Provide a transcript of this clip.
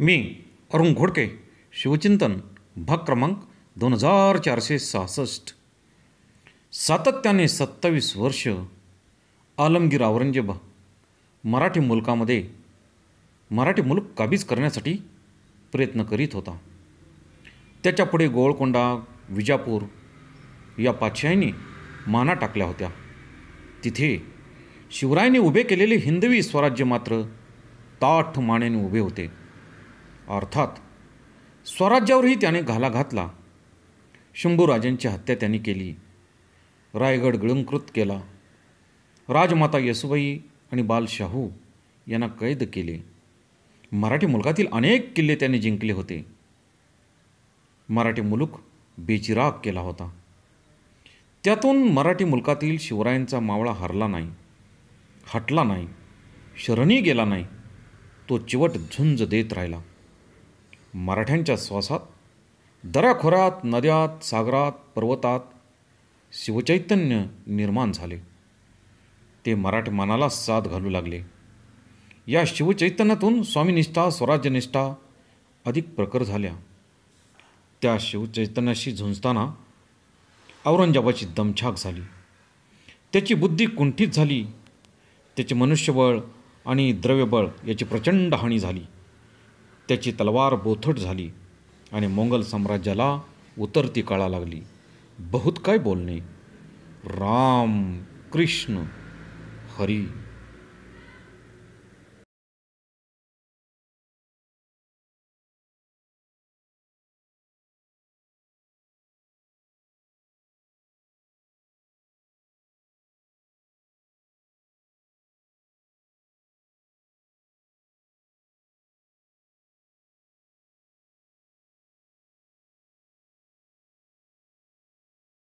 मी अरुण घोडके शिवचिंतन भाग क्रमांक दोन हजार चारशे सहासष्ट सातत्याने सत्तावीस वर्ष आलमगीर औरंगजेबा मराठी मुलकामध्ये मराठी मुलक काबीज करण्यासाठी प्रयत्न करीत होता त्याच्यापुढे गोळकोंडा विजापूर या पाचशाहीने माना टाकल्या होत्या तिथे शिवरायांनी उभे केलेले हिंदवी स्वराज्य मात्र ताठ मानेने उभे होते अर्थात स्वराज्यावरही त्याने घाला घातला शंभूराजांची हत्या त्याने केली रायगड गिळंकृत केला राजमाता येसुबाई आणि बालशाहू यांना कैद केले मराठी मुलकातील अनेक किल्ले त्याने जिंकले होते मराठी मुलूक बेचिराग केला होता त्यातून मराठी मुलकातील शिवरायांचा मावळा हरला नाही हटला नाही शरणी गेला नाही तो चिवट झुंज देत राहिला मराठ्यांच्या श्वासात दऱ्याखोऱ्यात नद्यात सागरात पर्वतात शिवचैतन्य निर्माण झाले ते मराठी मनाला साथ घालू लागले या शिवचैतन्यातून स्वामीनिष्ठा स्वराज्यनिष्ठा अधिक प्रखर झाल्या त्या शिवचैतन्याशी झुंजताना औरंगजाबाची दमछाक झाली त्याची बुद्धी कुंठित झाली त्याचे मनुष्यबळ आणि द्रव्यबळ याची प्रचंड हानी झाली त्याची तलवार बोथट झाली आणि मोंगल साम्राज्याला उतरती कळा लागली बहुत काय बोलणे राम कृष्ण हरी